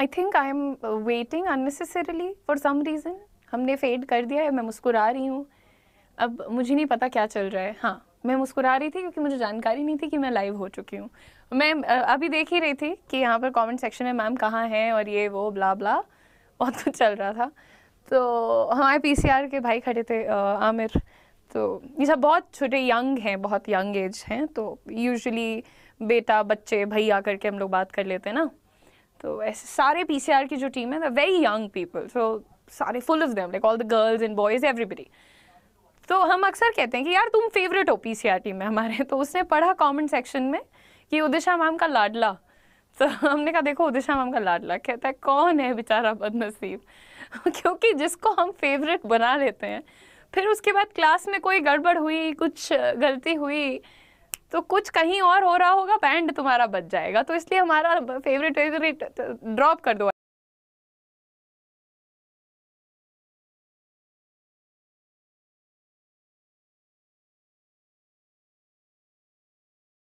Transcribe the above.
I think I am waiting unnecessarily for some reason हमने fade कर दिया है मैं मुस्कुरा रही हूँ अब मुझे नहीं पता क्या चल रहा है हाँ मैं मुस्कुरा रही थी क्योंकि मुझे जानकारी नहीं थी कि मैं लाइव हो चुकी हूँ मैं अभी देख ही रही थी कि यहाँ पर कमेंट सेक्शन में मैम कहाँ हैं और ये वो ब्ला ब्ला बहुत कुछ चल रहा था तो हमारे आर के भाई खड़े थे आमिर तो ये सब बहुत छोटे यंग हैं बहुत यंग एज हैं तो यूजली बेटा बच्चे भैया करके हम लोग बात कर लेते हैं ना तो ऐसे सारे पी सी आर की जो टीम है the very young people so सारे full of them like all the girls and boys everybody तो हम अक्सर कहते हैं कि यार तुम फेवरेट हो पी सी आर टीम में हमारे तो उसने पढ़ा कॉमेंट सेक्शन में कि उदिशा मैम का लाडला तो हमने कहा देखो उदिशा मैम का लाडला कहता है कौन है बेचारा बदनसीब क्योंकि जिसको हम फेवरेट बना लेते हैं फिर उसके बाद क्लास में कोई गड़बड़ हुई कुछ गलती हुई तो कुछ कहीं और हो रहा होगा बैंड तुम्हारा बच जाएगा तो इसलिए हमारा फेवरेट ड्रॉप कर दो